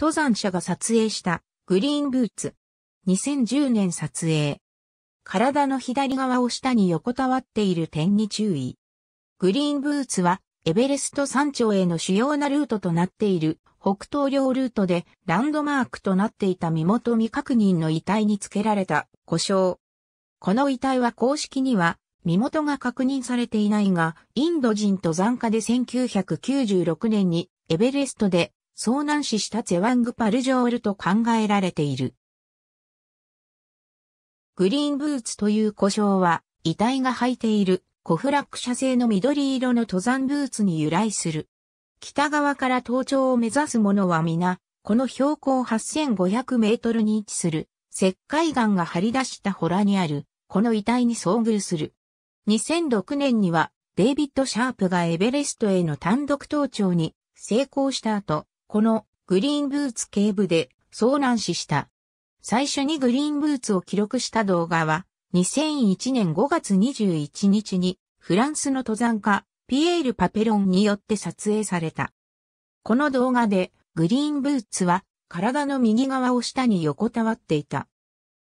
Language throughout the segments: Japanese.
登山者が撮影したグリーンブーツ。2010年撮影。体の左側を下に横たわっている点に注意。グリーンブーツはエベレスト山頂への主要なルートとなっている北東両ルートでランドマークとなっていた身元未確認の遺体につけられた故障。この遺体は公式には身元が確認されていないが、インド人登山家で1996年にエベレストで遭難死したゼワングパルジョールと考えられている。グリーンブーツという故障は、遺体が履いているコフラック社製の緑色の登山ブーツに由来する。北側から登頂を目指す者は皆、この標高8500メートルに位置する石灰岩が張り出した洞にある、この遺体に遭遇する。2006年には、デイビッド・シャープがエベレストへの単独登頂に成功した後、このグリーンブーツ警部で遭難死した。最初にグリーンブーツを記録した動画は2001年5月21日にフランスの登山家ピエール・パペロンによって撮影された。この動画でグリーンブーツは体の右側を下に横たわっていた。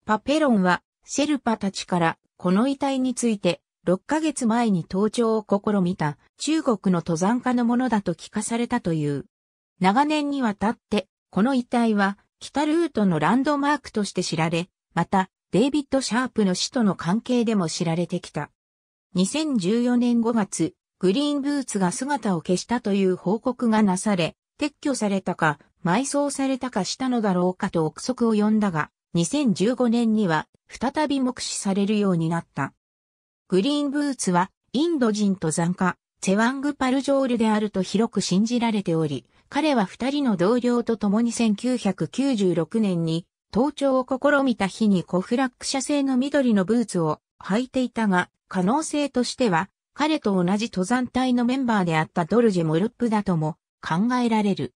パペロンはシェルパたちからこの遺体について6ヶ月前に登頂を試みた中国の登山家のものだと聞かされたという。長年にわたって、この遺体は北ルートのランドマークとして知られ、また、デイビッド・シャープの死との関係でも知られてきた。2014年5月、グリーンブーツが姿を消したという報告がなされ、撤去されたか、埋葬されたかしたのだろうかと憶測を呼んだが、2015年には再び目視されるようになった。グリーンブーツはインド人と残家、チェワングパルジョールであると広く信じられており、彼は二人の同僚と共に1996年に盗聴を試みた日にコフラック社製の緑のブーツを履いていたが、可能性としては、彼と同じ登山隊のメンバーであったドルジェ・モルップだとも考えられる。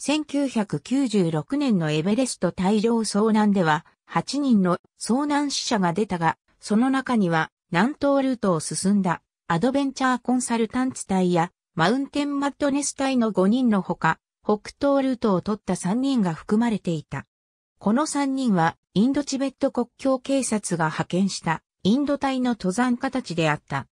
1996年のエベレスト大量遭難では、8人の遭難死者が出たが、その中には、南東ルートを進んだアドベンチャーコンサルタンツ隊やマウンテンマッドネス隊の5人のほか、北東ルートを取った3人が含まれていた。この3人は、インドチベット国境警察が派遣した、インド隊の登山家たちであった。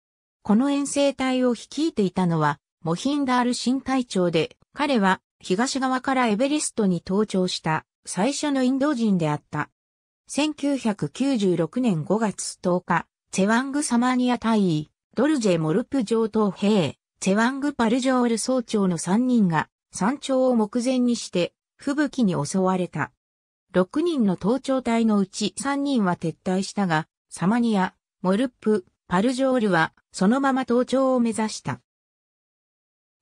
この遠征隊を率いていたのは、モヒンダール新隊長で、彼は、東側からエベレストに登頂した、最初のインド人であった。1996年5月10日、チェワングサマニア大尉、ドルジェ・モルプ上等兵、チェワング・パルジョール総長の3人が山頂を目前にして吹雪に襲われた。6人の登頂隊のうち3人は撤退したが、サマニア、モルップ、パルジョールはそのまま登頂を目指した。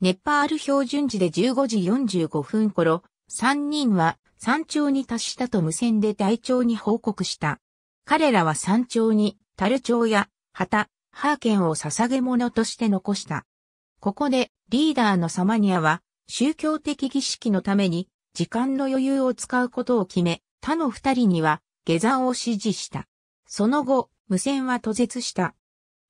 ネッパール標準時で15時45分頃、3人は山頂に達したと無線で隊長に報告した。彼らは山頂に、タルチョウや旗、ハーケンを捧げ物として残した。ここでリーダーのサマニアは宗教的儀式のために時間の余裕を使うことを決め、他の二人には下山を指示した。その後、無線は途絶した。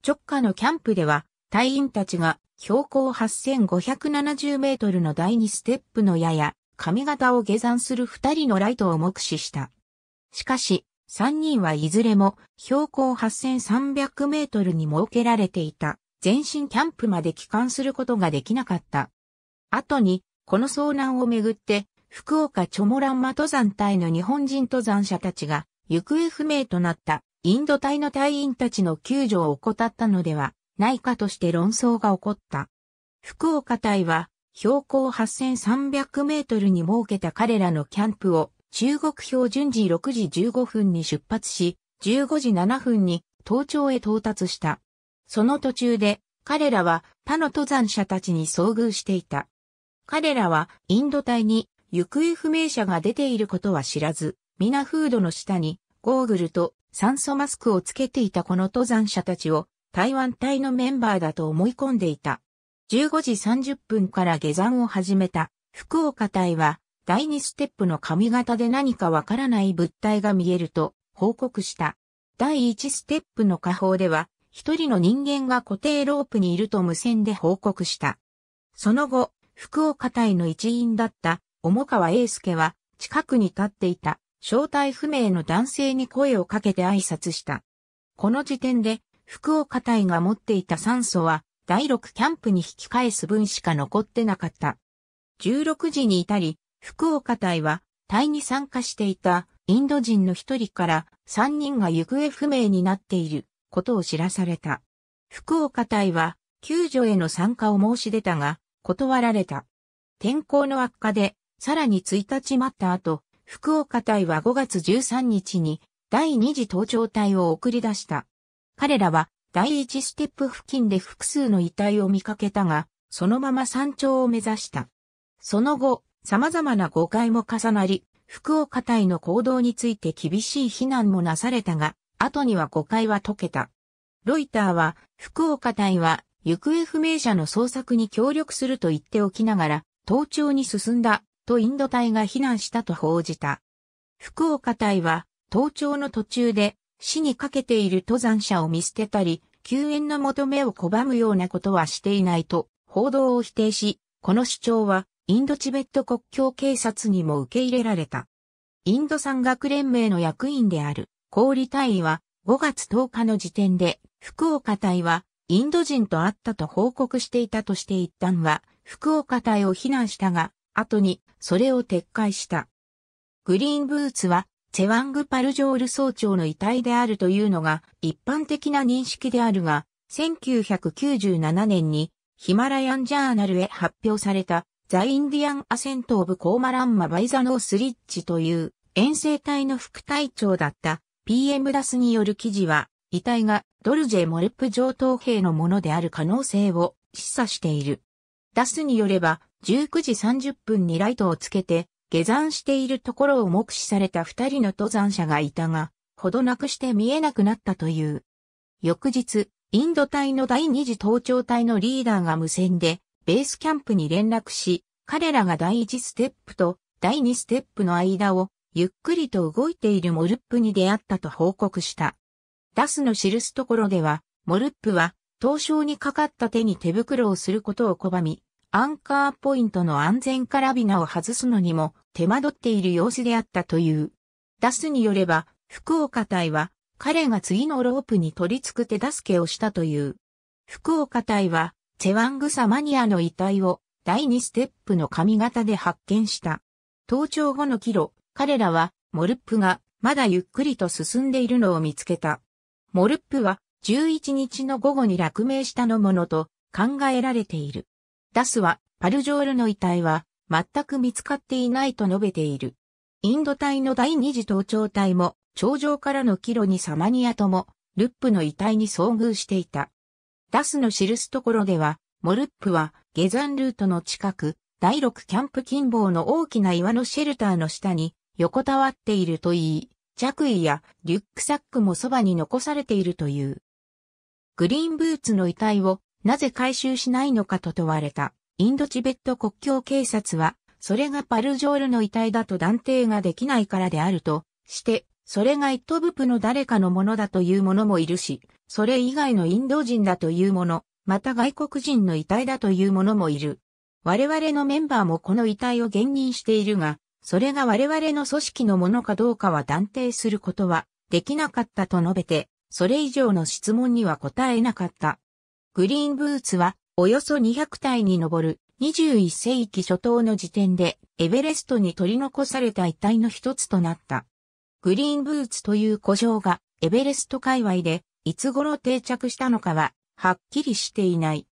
直下のキャンプでは隊員たちが標高8570メートルの第二ステップの矢や髪型を下山する二人のライトを目視した。しかし、三人はいずれも標高8300メートルに設けられていた全身キャンプまで帰還することができなかった。後に、この遭難をめぐって、福岡チョモランマ登山隊の日本人登山者たちが行方不明となったインド隊の隊員たちの救助を怠ったのではないかとして論争が起こった。福岡隊は標高8300メートルに設けた彼らのキャンプを中国標準時6時15分に出発し、15時7分に登頂へ到達した。その途中で彼らは他の登山者たちに遭遇していた。彼らはインド隊に行方不明者が出ていることは知らず、皆フードの下にゴーグルと酸素マスクをつけていたこの登山者たちを台湾隊のメンバーだと思い込んでいた。15時30分から下山を始めた福岡隊は第2ステップの髪型で何かわからない物体が見えると報告した。第1ステップの下方では一人の人間が固定ロープにいると無線で報告した。その後、福岡隊の一員だった、重川英介は、近くに立っていた、正体不明の男性に声をかけて挨拶した。この時点で、福岡隊が持っていた酸素は、第6キャンプに引き返す分しか残ってなかった。16時に至り、福岡隊は、隊に参加していたインド人の一人から3人が行方不明になっていることを知らされた。福岡隊は救助への参加を申し出たが、断られた。天候の悪化で、さらに1日待った後、福岡隊は5月13日に第2次登場隊を送り出した。彼らは第1ステップ付近で複数の遺体を見かけたが、そのまま山頂を目指した。その後、様々な誤解も重なり、福岡隊の行動について厳しい非難もなされたが、後には誤解は解けた。ロイターは、福岡隊は、行方不明者の捜索に協力すると言っておきながら、盗聴に進んだ、とインド隊が非難したと報じた。福岡隊は、登聴の途中で死にかけている登山者を見捨てたり、救援の求めを拒むようなことはしていないと報道を否定し、この主張はインドチベット国境警察にも受け入れられた。インド山岳連盟の役員である氷売隊は5月10日の時点で福岡隊はインド人と会ったと報告していたとして一旦は福岡隊を避難したが、後にそれを撤回した。グリーンブーツはチェワング・パルジョール総長の遺体であるというのが一般的な認識であるが、1997年にヒマラヤンジャーナルへ発表されたザ・インディアン・アセント・オブ・コーマランマ・バイザノースリッチという遠征隊の副隊長だった PM ダスによる記事は、遺体がドルジェ・モルップ上等兵のものである可能性を示唆している。ダスによれば、19時30分にライトをつけて、下山しているところを目視された二人の登山者がいたが、ほどなくして見えなくなったという。翌日、インド隊の第二次登頂隊のリーダーが無線で、ベースキャンプに連絡し、彼らが第一ステップと第二ステップの間をゆっくりと動いているモルップに出会ったと報告した。ダスの記すところでは、モルップは、凍傷にかかった手に手袋をすることを拒み、アンカーポイントの安全カラビナを外すのにも手間取っている様子であったという。ダスによれば、福岡隊は彼が次のロープに取り付く手助けをしたという。福岡隊は、チェワングサマニアの遺体を第2ステップの髪型で発見した。登頂後のキロ、彼らは、モルップが、まだゆっくりと進んでいるのを見つけた。モルップは、11日の午後に落命したのものと考えられている。ダスは、パルジョールの遺体は、全く見つかっていないと述べている。インド隊の第二次盗聴隊も、頂上からのキロにサマニアとも、ルップの遺体に遭遇していた。ダスの記すところでは、モルップは、下山ルートの近く、第六キャンプ近傍の大きな岩のシェルターの下に、横たわっているといい、着衣やリュックサックもそばに残されているという。グリーンブーツの遺体をなぜ回収しないのかと問われたインドチベット国境警察は、それがパルジョールの遺体だと断定ができないからであるとして、それがイトブプの誰かのものだというものもいるし、それ以外のインド人だというもの、また外国人の遺体だというものもいる。我々のメンバーもこの遺体を現任しているが、それが我々の組織のものかどうかは断定することはできなかったと述べて、それ以上の質問には答えなかった。グリーンブーツは、およそ200体に上る21世紀初頭の時点で、エベレストに取り残された遺体の一つとなった。グリーンブーツという古城が、エベレスト界隈で、いつ頃定着したのかは、はっきりしていない。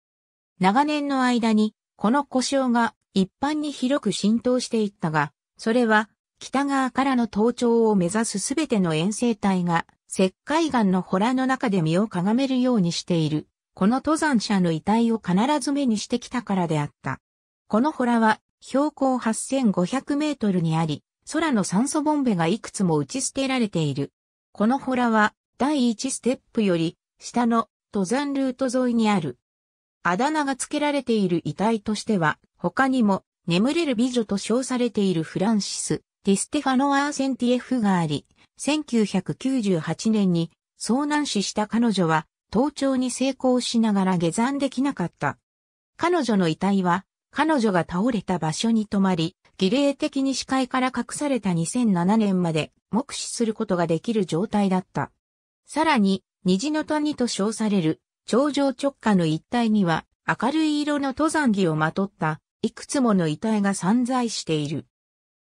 長年の間に、この故障が一般に広く浸透していったが、それは、北側からの登頂を目指すすべての遠征隊が、石灰岩の洞の中で身をかがめるようにしている。この登山者の遺体を必ず目にしてきたからであった。この洞は、標高8500メートルにあり、空の酸素ボンベがいくつも打ち捨てられている。この洞は、第一ステップより、下の登山ルート沿いにある。あだ名が付けられている遺体としては、他にも、眠れる美女と称されているフランシス・ディステファノ・アーセンティエフがあり、1998年に遭難死した彼女は、盗聴に成功しながら下山できなかった。彼女の遺体は、彼女が倒れた場所に止まり、儀礼的に視界から隠された2007年まで目視することができる状態だった。さらに、虹の谷と称される、頂上直下の一帯には、明るい色の登山着をまとったいくつもの遺体が散在している。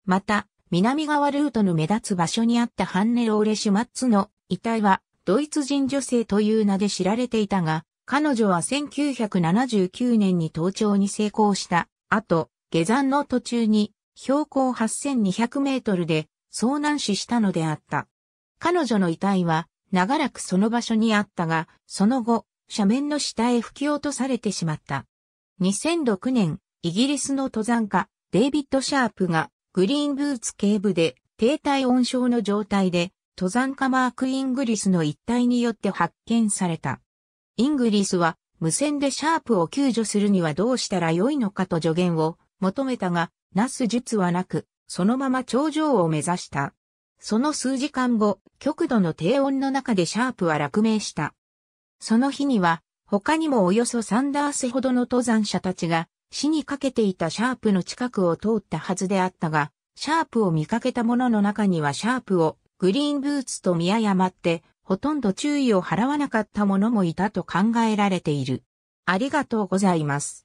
また、南側ルートの目立つ場所にあったハンネ・ローレ・シュマッツの遺体は、ドイツ人女性という名で知られていたが、彼女は1979年に登頂に成功した後、下山の途中に標高8200メートルで遭難死したのであった。彼女の遺体は長らくその場所にあったが、その後、斜面の下へ吹き落とされてしまった。2006年、イギリスの登山家、デイビッド・シャープが、グリーンブーツ警部で、低体温症の状態で、登山家マーク・イングリスの一体によって発見された。イングリスは、無線でシャープを救助するにはどうしたらよいのかと助言を求めたが、なす術はなく、そのまま頂上を目指した。その数時間後、極度の低温の中でシャープは落命した。その日には、他にもおよそ3ダースほどの登山者たちが死にかけていたシャープの近くを通ったはずであったが、シャープを見かけた者の中にはシャープをグリーンブーツと見誤って、ほとんど注意を払わなかった者もいたと考えられている。ありがとうございます。